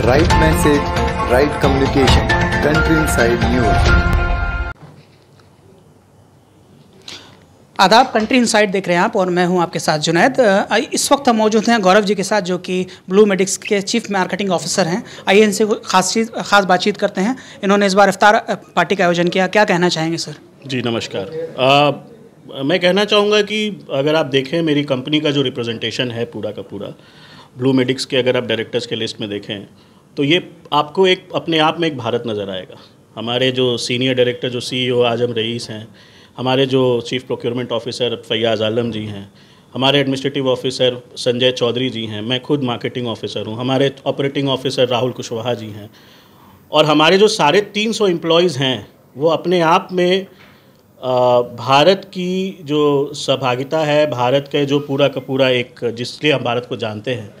right message right communication country inside news आदाब country inside देख रहे हैं आप और मैं हूं आपके साथ जुनैद इस वक्त हम मौजूद हैं गौरव जी के साथ जो कि ब्लू मेडिक्स के चीफ मार्केटिंग ऑफिसर हैं आइए इनसे खास चीज़ खास बातचीत करते हैं इन्होंने इस बार इफ्तार पार्टी का आयोजन किया क्या कहना चाहेंगे सर जी नमस्कार मैं कहना चाहूँगा कि अगर आप देखें मेरी कंपनी का जो रिप्रेजेंटेशन है पूरा का पूरा ब्लू मेडिक्स के अगर आप डायरेक्टर्स के लिस्ट में देखें तो ये आपको एक अपने आप में एक भारत नज़र आएगा हमारे जो सीनियर डायरेक्टर जो सी e आजम रईस हैं हमारे जो chief procurement officer Faiyaz Alam ji हैं हमारे एडमिनिस्ट्रेटिव ऑफिसर संजय चौधरी जी हैं मैं खुद मार्केटिंग ऑफिसर हूँ हमारे ऑपरेटिंग ऑफिसर राहुल कुशवाहा जी हैं और हमारे जो साढ़े तीन सौ एम्प्लॉयज़ हैं वो अपने आप में भारत की जो सहभागिता है भारत के जो पूरा का पूरा एक जिसलिए हम भारत को जानते हैं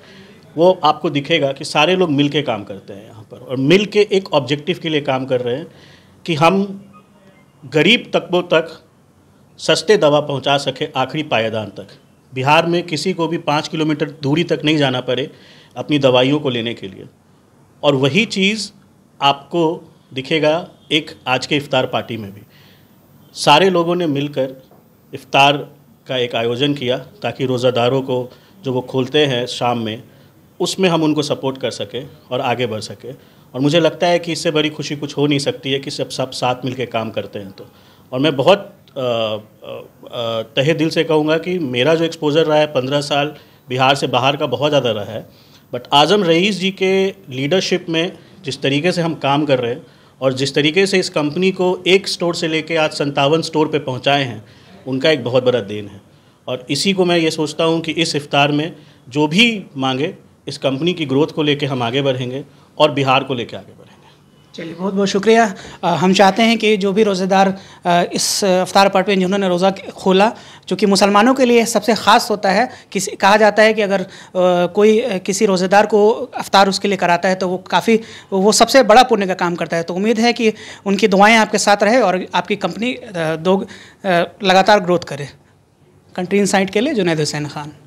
वो आपको दिखेगा कि सारे लोग मिल के काम करते हैं यहाँ पर और मिल के एक ऑब्जेक्टिव के लिए काम कर रहे हैं कि हम गरीब तबों तक सस्ते दवा पहुँचा सके आखिरी पायदान तक बिहार में किसी को भी पाँच किलोमीटर दूरी तक नहीं जाना पड़े अपनी दवाइयों को लेने के लिए और वही चीज़ आपको दिखेगा एक आज के इफ्तार पार्टी में भी सारे लोगों ने मिलकर इफ्तार का एक आयोजन किया ताकि रोज़ादारों को जो वो खोलते हैं शाम में उसमें हम उनको सपोर्ट कर सकें और आगे बढ़ सकें और मुझे लगता है कि इससे बड़ी खुशी कुछ हो नहीं सकती है कि सब सब साथ मिलकर काम करते हैं तो और मैं बहुत तहे दिल से कहूँगा कि मेरा जो एक्सपोज़र रहा है पंद्रह साल बिहार से बाहर का बहुत ज़्यादा रहा है बट आज़म रईस जी के लीडरशिप में जिस तरीके से हम काम कर रहे हैं और जिस तरीके से इस कंपनी को एक स्टोर से लेकर आज संतावन स्टोर पर पहुँचाए हैं उनका एक बहुत बड़ा देन है और इसी को मैं ये सोचता हूँ कि इस इफ्तार में जो भी मांगे इस कंपनी की ग्रोथ को लेकर हम आगे बढ़ेंगे और बिहार को लेकर आगे बढ़ेंगे चलिए बहुत बहुत शुक्रिया आ, हम चाहते हैं कि जो भी रोज़ेदार इस अफ्तार पर्व में जिन्होंने रोज़ा खोला जो कि मुसलमानों के लिए सबसे ख़ास होता है किसी कहा जाता है कि अगर आ, कोई किसी रोज़ेदार को अफ्तार उसके लिए कराता है तो वो काफ़ी वो सबसे बड़ा पुण्य का काम करता है तो उम्मीद है कि उनकी दुआएँ आपके साथ रहे और आपकी कंपनी दो लगातार ग्रोथ करे कंट्रीन साइट के लिए जुनेद हुसैन खान